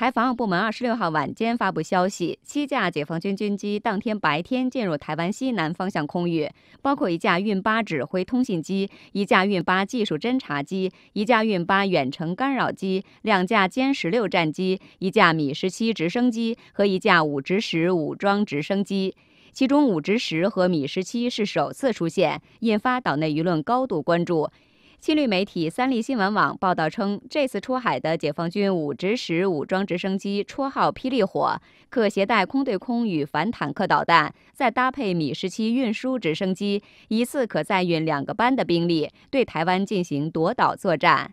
台防务部门二十六号晚间发布消息，七架解放军军机当天白天进入台湾西南方向空域，包括一架运八指挥通信机、一架运八技术侦察机、一架运八远程干扰机、两架歼十六战机、一架米十七直升机和一架武直十武装直升机。其中武直十和米十七是首次出现，引发岛内舆论高度关注。亲绿媒体三立新闻网报道称，这次出海的解放军武直十武装直升机，绰号“霹雳火”，可携带空对空与反坦克导弹，再搭配米十七运输直升机，一次可载运两个班的兵力，对台湾进行夺岛作战。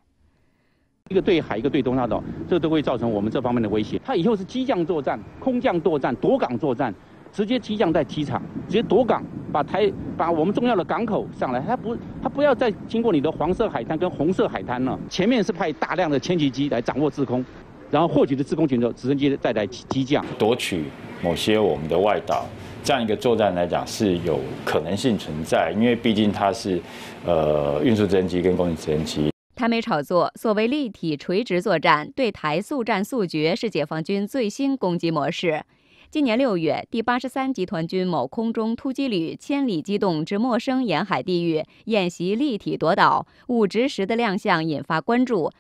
一个对海，一个对东沙岛，这都会造成我们这方面的威胁。它以后是机降作战、空降作战、夺港作战，直接机降在机场，直接夺港。把台，把我们重要的港口上来，它不，它不要再经过你的黄色海滩跟红色海滩了。前面是派大量的千级机来掌握制空，然后获取的制空权之后，直升机再来机降，夺取某些我们的外岛，这样一个作战来讲是有可能性存在，因为毕竟它是，呃，运输直升机跟攻击直升机。台媒炒作所谓立体垂直作战，对台速战速决是解放军最新攻击模式。今年六月，第八十三集团军某空中突击旅千里机动至陌生沿海地域，演习立体夺岛。武直十的亮相引发关注。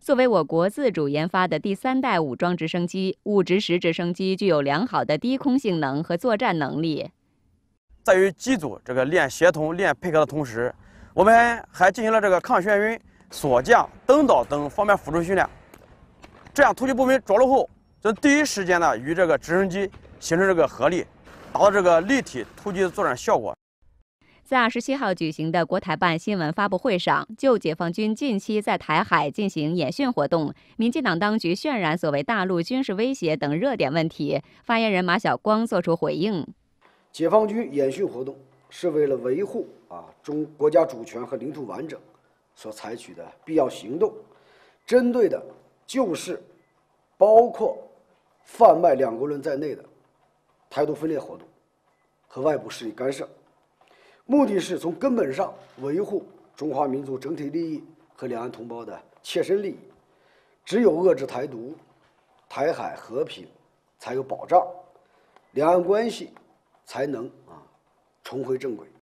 作为我国自主研发的第三代武装直升机，武直十直升机具有良好的低空性能和作战能力。在与机组这个练协同、练配合的同时，我们还进行了这个抗眩晕、索降、登岛等方面辅助训练。这样突击部兵着陆后。就第一时间呢，与这个直升机形成这个合力，达到这个立体突击作战效果。在二十七号举行的国台办新闻发布会上，就解放军近期在台海进行演训活动、民进党当局渲染所谓大陆军事威胁等热点问题，发言人马晓光作出回应。解放军演训活动是为了维护啊中国家主权和领土完整所采取的必要行动，针对的就是包括。贩卖两国论在内的台独分裂活动和外部势力干涉，目的是从根本上维护中华民族整体利益和两岸同胞的切身利益。只有遏制台独，台海和平才有保障，两岸关系才能啊重回正轨。